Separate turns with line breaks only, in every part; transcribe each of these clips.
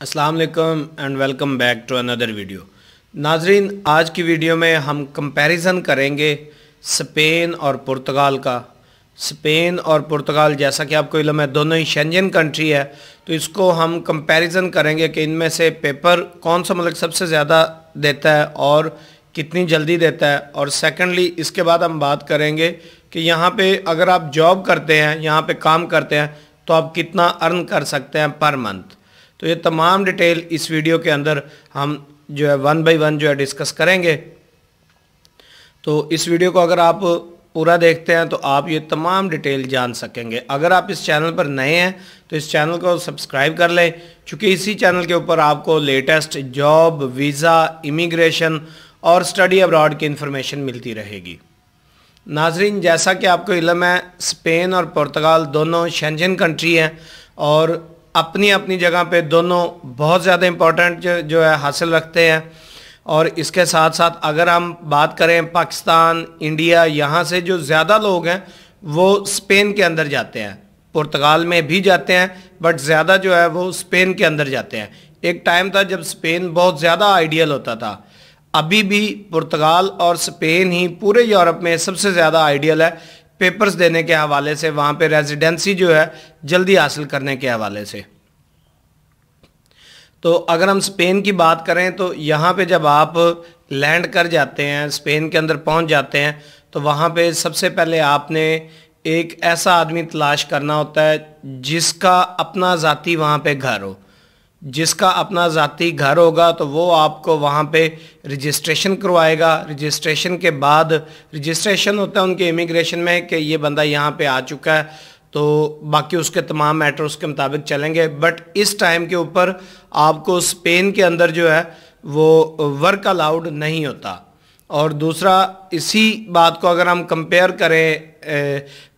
असलकम and welcome back to another video नाजरीन आज की वीडियो में हम कंपैरिजन करेंगे स्पेन और पुर्तगाल का स्पेन और पुर्तगाल जैसा कि आपको इलम है दोनों ही शेंजन कंट्री है तो इसको हम कंपैरिजन करेंगे कि इनमें से पेपर कौन सा मुल्क सबसे ज़्यादा देता है और कितनी जल्दी देता है और सेकेंडली इसके बाद हम बात करेंगे कि यहाँ पर अगर आप जॉब करते हैं यहाँ पर काम करते हैं तो आप कितना अर्न कर सकते हैं पर मंथ तो ये तमाम डिटेल इस वीडियो के अंदर हम जो है वन बाई वन जो है डिस्कस करेंगे तो इस वीडियो को अगर आप पूरा देखते हैं तो आप ये तमाम डिटेल जान सकेंगे अगर आप इस चैनल पर नए हैं तो इस चैनल को सब्सक्राइब कर लें क्योंकि इसी चैनल के ऊपर आपको लेटेस्ट जॉब वीज़ा इमिग्रेशन और स्टडी अब्रॉड की इन्फॉर्मेशन मिलती रहेगी नाजरीन जैसा कि आपको इलम है स्पेन और पुर्तगाल दोनों शेंजन कंट्री हैं और अपनी अपनी जगह पे दोनों बहुत ज़्यादा इम्पोर्टेंट जो, जो है हासिल रखते हैं और इसके साथ साथ अगर हम बात करें पाकिस्तान इंडिया यहाँ से जो ज़्यादा लोग हैं वो स्पेन के अंदर जाते हैं पुर्तगाल में भी जाते हैं बट ज़्यादा जो है वो स्पेन के अंदर जाते हैं एक टाइम था जब स्पेन बहुत ज़्यादा आइडियल होता था अभी भी पुर्तगाल और स्पेन ही पूरे यूरोप में सबसे ज़्यादा आइडियल है पेपर्स देने के हवाले से वहाँ पे रेजिडेंसी जो है जल्दी हासिल करने के हवाले से तो अगर हम स्पेन की बात करें तो यहाँ पे जब आप लैंड कर जाते हैं स्पेन के अंदर पहुँच जाते हैं तो वहाँ पे सबसे पहले आपने एक ऐसा आदमी तलाश करना होता है जिसका अपना ज़ाती वहाँ पे घर हो जिसका अपना ज़ाती घर होगा तो वो आपको वहाँ पे रजिस्ट्रेशन करवाएगा रजिस्ट्रेशन के बाद रजिस्ट्रेशन होता है उनके इमिग्रेशन में कि ये बंदा यहाँ पे आ चुका है तो बाकी उसके तमाम मैटर उसके मुताबिक चलेंगे बट इस टाइम के ऊपर आपको स्पेन के अंदर जो है वो वर्क अलाउड नहीं होता और दूसरा इसी बात को अगर हम कंपेयर करें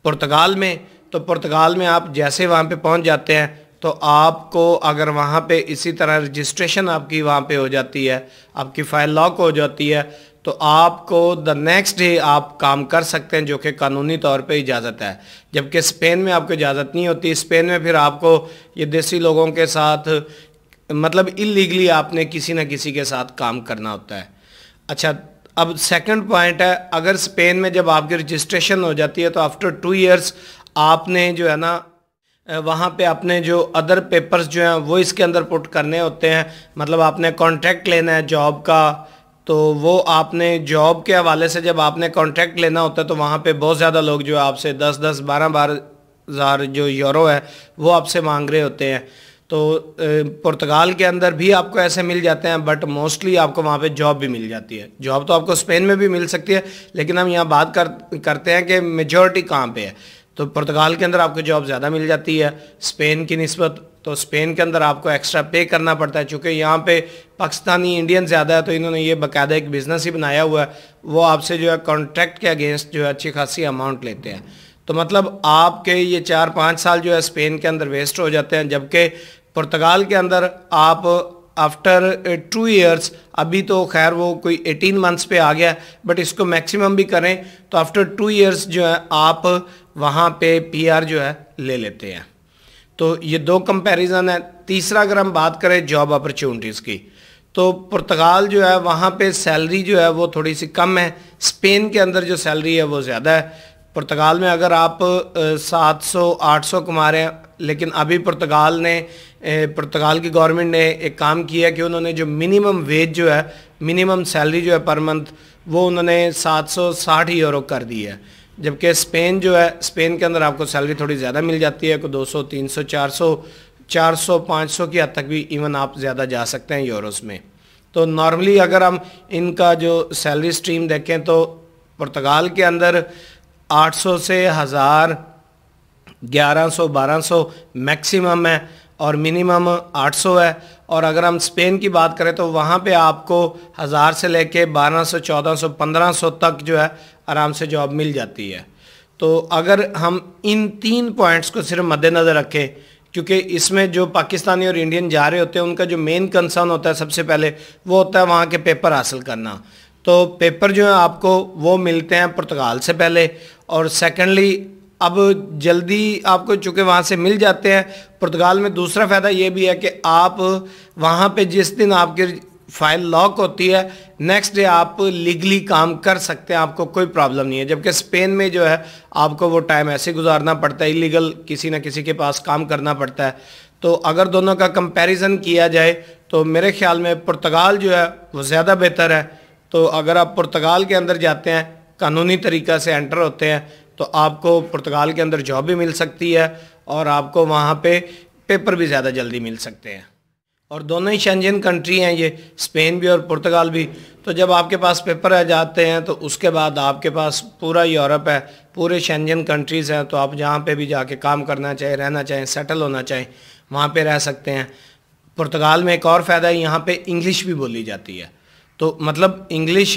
पुर्तगाल में तो पुर्तगाल में आप जैसे वहाँ पे पहुँच जाते हैं तो आपको अगर वहाँ पे इसी तरह रजिस्ट्रेशन आपकी वहाँ पे हो जाती है आपकी फ़ाइल लॉक हो जाती है तो आपको द नेक्स्ट डे आप काम कर सकते हैं जो कि कानूनी तौर पे इजाज़त है जबकि स्पेन में आपको इजाज़त नहीं होती स्पेन में फिर आपको ये देसी लोगों के साथ मतलब इलीगली आपने किसी ना किसी के साथ काम करना होता है अच्छा अब सेकंड पॉइंट है अगर स्पेन में जब आपकी रजिस्ट्रेशन हो जाती है तो आफ्टर टू इयर्स आपने जो है ना वहाँ पे अपने जो अदर पेपर्स जो हैं वो इसके अंदर पुट करने होते हैं मतलब आपने कॉन्ट्रैक्ट लेना है जॉब का तो वो आपने जॉब के हवाले से जब आपने कॉन्ट्रैक्ट लेना होता है तो वहाँ पे बहुत ज़्यादा लोग जो है आपसे दस दस बारह बारह हज़ार जो यूरो है वो आपसे मांग रहे होते हैं तो पुर्तगाल के अंदर भी आपको ऐसे मिल जाते हैं बट मोस्टली आपको वहाँ पे जॉब भी मिल जाती है जॉब तो आपको स्पेन में भी मिल सकती है लेकिन हम यहाँ बात कर करते हैं कि मेजॉरिटी कहाँ पे है तो पुर्तगाल के अंदर आपको जॉब ज़्यादा मिल जाती है स्पेन की नस्बत तो स्पेन के अंदर आपको एक्स्ट्रा पे करना पड़ता है चूँकि यहाँ पे पाकिस्तानी इंडियन ज़्यादा है तो इन्होंने ये बाकायदा एक बिज़नेस ही बनाया हुआ है वो आपसे जो है कॉन्ट्रैक्ट के अगेंस्ट जो है अच्छी खासी अमाउंट लेते हैं तो मतलब आपके ये चार पाँच साल जो है स्पेन के अंदर वेस्ट हो जाते हैं जबकि पुर्तगाल के अंदर आप आफ्टर टू ईयर्स अभी तो खैर वो कोई एटीन मंथ्स पे आ गया बट इसको मैक्सिमम भी करें तो आफ्टर टू ईयर्स जो है आप वहाँ पे पीआर जो है ले लेते हैं तो ये दो कंपैरिजन है तीसरा अगर हम बात करें जॉब अपॉर्चुनिटीज़ की तो पुर्तगाल जो है वहाँ पे सैलरी जो है वो थोड़ी सी कम है स्पेन के अंदर जो सैलरी है वो ज़्यादा है पुर्तगाल में अगर आप 700-800 कमा रहे हैं लेकिन अभी पुर्तगाल ने पुर्तगाल की गवर्नमेंट ने एक काम किया कि उन्होंने जो मिनिमम वेज जो है मिनिमम सैलरी जो है पर मंथ वो उन्होंने 760 यूरो कर दी है जबकि स्पेन जो है स्पेन के अंदर आपको सैलरी थोड़ी ज़्यादा मिल जाती है को 200 300 400 पाँच सौ की हद तक भी इवन आप ज़्यादा जा सकते हैं यूरोस में तो नॉर्मली अगर हम इनका जो सैलरी स्ट्रीम देखें तो पुर्तगाल के अंदर 800 से हज़ार 1100 1200 मैक्सिमम है और मिनिमम 800 है और अगर हम स्पेन की बात करें तो वहाँ पे आपको हज़ार से लेके 1200 1400 1500 तक जो है आराम से जॉब मिल जाती है तो अगर हम इन तीन पॉइंट्स को सिर्फ मद्देनज़र रखें क्योंकि इसमें जो पाकिस्तानी और इंडियन जा रहे होते हैं उनका जो मेन कंसर्न होता है सबसे पहले वो होता है वहाँ के पेपर हासिल करना तो पेपर जो है आपको वो मिलते हैं पुर्तगाल से पहले और सेकेंडली अब जल्दी आपको चूँकि वहाँ से मिल जाते हैं पुर्तगाल में दूसरा फ़ायदा ये भी है कि आप वहाँ पे जिस दिन आपकी फाइल लॉक होती है नेक्स्ट डे आप लीगली काम कर सकते हैं आपको कोई प्रॉब्लम नहीं है जबकि स्पेन में जो है आपको वो टाइम ऐसे गुजारना पड़ता है इलीगल किसी ना किसी के पास काम करना पड़ता है तो अगर दोनों का कंपेरिज़न किया जाए तो मेरे ख्याल में पुर्तगाल जो है वो ज़्यादा बेहतर है तो अगर आप पुर्तगाल के अंदर जाते हैं कानूनी तरीक़ा से एंटर होते हैं तो आपको पुर्तगाल के अंदर जॉब भी मिल सकती है और आपको वहाँ पे पेपर भी ज़्यादा जल्दी मिल सकते हैं और दोनों ही शेंजन कंट्री हैं ये स्पेन भी और पुर्तगाल भी तो जब आपके पास पेपर आ जाते हैं तो उसके बाद आपके पास पूरा यूरोप है पूरे शेंजन कंट्रीज़ हैं तो आप जहाँ पे भी जाके काम करना चाहें रहना चाहें सेटल होना चाहें वहाँ पे रह सकते हैं पुर्तगाल में एक और फ़ायदा है यहाँ पे इंग्लिश भी बोली जाती है तो मतलब इंग्लिश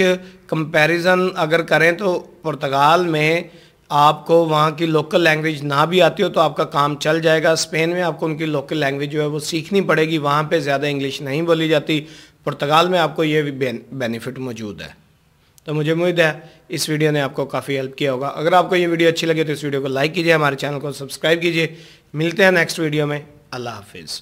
कंपैरिजन अगर करें तो पुर्तगाल में आपको वहाँ की लोकल लैंग्वेज ना भी आती हो तो आपका काम चल जाएगा स्पेन में आपको उनकी लोकल लैंग्वेज जो है वो सीखनी पड़ेगी वहाँ पे ज़्यादा इंग्लिश नहीं बोली जाती पुर्तगाल में आपको ये भी बेनिफिट मौजूद है तो मुझे उम्मीद है इस वीडियो ने आपको काफ़ी हेल्प किया होगा अगर आपको ये वीडियो अच्छी लगे तो इस वीडियो को लाइक कीजिए हमारे चैनल को सब्सक्राइब कीजिए मिलते हैं नेक्स्ट वीडियो में अल्लाह हाफिज़